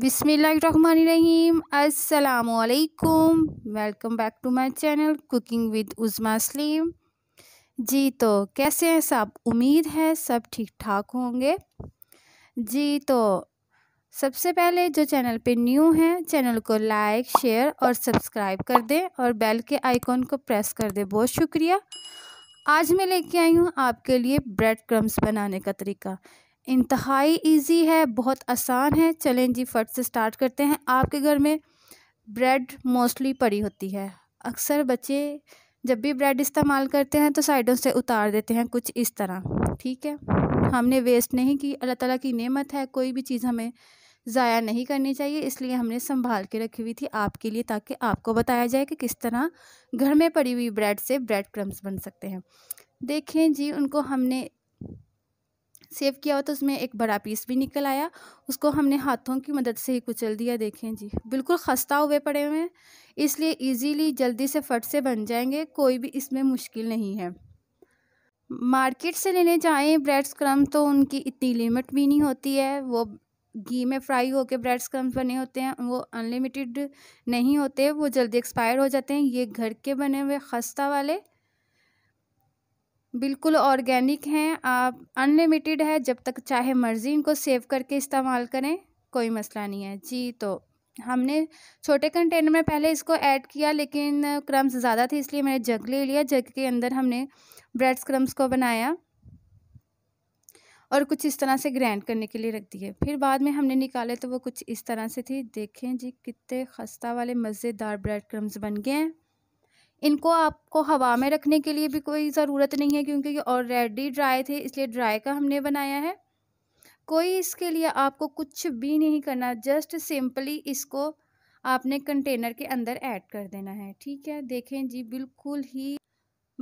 बिसमीम अस्सलाम welcome back to my channel cooking with Uzma Saleem ji तो कैसे हैं सब उम्मीद है सब ठीक ठाक होंगे जी तो सबसे पहले जो चैनल पे न्यू हैं चैनल को लाइक शेयर और सब्सक्राइब कर दें और बेल के आइकॉन को प्रेस कर दें बहुत शुक्रिया आज मैं लेके आई हूँ आपके लिए ब्रेड क्रम्स बनाने का तरीका इंतहाई इजी है बहुत आसान है चलें जी फट से स्टार्ट करते हैं आपके घर में ब्रेड मोस्टली पड़ी होती है अक्सर बच्चे जब भी ब्रेड इस्तेमाल करते हैं तो साइडों से उतार देते हैं कुछ इस तरह ठीक है हमने वेस्ट नहीं की अल्लाह ताला की नेमत है कोई भी चीज़ हमें ज़ाया नहीं करनी चाहिए इसलिए हमने संभाल के रखी हुई थी आपके लिए ताकि आपको बताया जाए कि किस तरह घर में पड़ी हुई ब्रेड से ब्रेड क्रम्स बन सकते हैं देखें जी उनको हमने सेव किया हुआ तो उसमें एक बड़ा पीस भी निकल आया उसको हमने हाथों की मदद से ही कुचल दिया देखें जी बिल्कुल खस्ता हुए पड़े हुए हैं इसलिए इजीली जल्दी से फट से बन जाएंगे कोई भी इसमें मुश्किल नहीं है मार्केट से लेने जाएँ ब्रेड स्क्रम तो उनकी इतनी लिमिट भी नहीं होती है वो घी में फ्राई होकर ब्रेड स्क्रम बने होते हैं वो अनलिमिटेड नहीं होते वो जल्दी एक्सपायर हो जाते हैं ये घर के बने हुए खस्ता वाले बिल्कुल ऑर्गेनिक हैं आप अनलिमिटेड है जब तक चाहे मर्ज़ी इनको सेव करके इस्तेमाल करें कोई मसला नहीं है जी तो हमने छोटे कंटेनर में पहले इसको ऐड किया लेकिन क्रम्स ज़्यादा थे इसलिए मैंने जग ले लिया जग के अंदर हमने ब्रेड क्रम्स को बनाया और कुछ इस तरह से ग्रैंड करने के लिए रख दिए फिर बाद में हमने निकाले तो वो कुछ इस तरह से थी देखें जी कितने खस्ता वाले मज़ेदार ब्रेड क्रम्स बन गए हैं इनको आपको हवा में रखने के लिए भी कोई ज़रूरत नहीं है क्योंकि ये ऑलरेडी ड्राई थे इसलिए ड्राई का हमने बनाया है कोई इसके लिए आपको कुछ भी नहीं करना जस्ट सिंपली इसको आपने कंटेनर के अंदर ऐड कर देना है ठीक है देखें जी बिल्कुल ही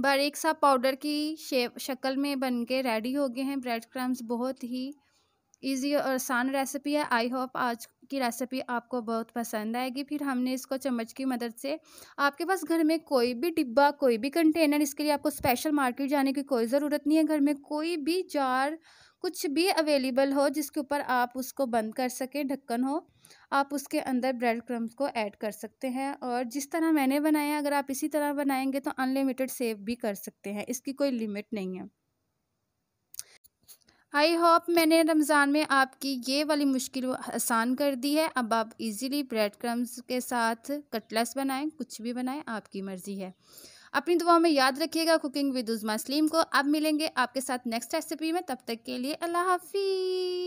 बारीक सा पाउडर की शेप शक्ल में बन के रेडी हो गए हैं ब्रेड क्रम्स बहुत ही ईजी और आसान रेसिपी है आई होप आज की रेसिपी आपको बहुत पसंद आएगी फिर हमने इसको चम्मच की मदद से आपके पास घर में कोई भी डिब्बा कोई भी कंटेनर इसके लिए आपको स्पेशल मार्केट जाने की कोई ज़रूरत नहीं है घर में कोई भी जार कुछ भी अवेलेबल हो जिसके ऊपर आप उसको बंद कर सकें ढक्कन हो आप उसके अंदर ब्रेड क्रम्स को ऐड कर सकते हैं और जिस तरह मैंने बनाया अगर आप इसी तरह बनाएंगे तो अनलिमिटेड सेव भी कर सकते हैं इसकी कोई लिमिट नहीं है आई होप मैंने रमज़ान में आपकी ये वाली मुश्किल आसान कर दी है अब आप इजीली ब्रेड क्रम्स के साथ कटलेस बनाएं कुछ भी बनाएं आपकी मर्ज़ी है अपनी दुआ में याद रखिएगा कुकिंग विद उजमा सलीम को अब मिलेंगे आपके साथ नेक्स्ट रेसिपी में तब तक के लिए अल्लाह हाफिज़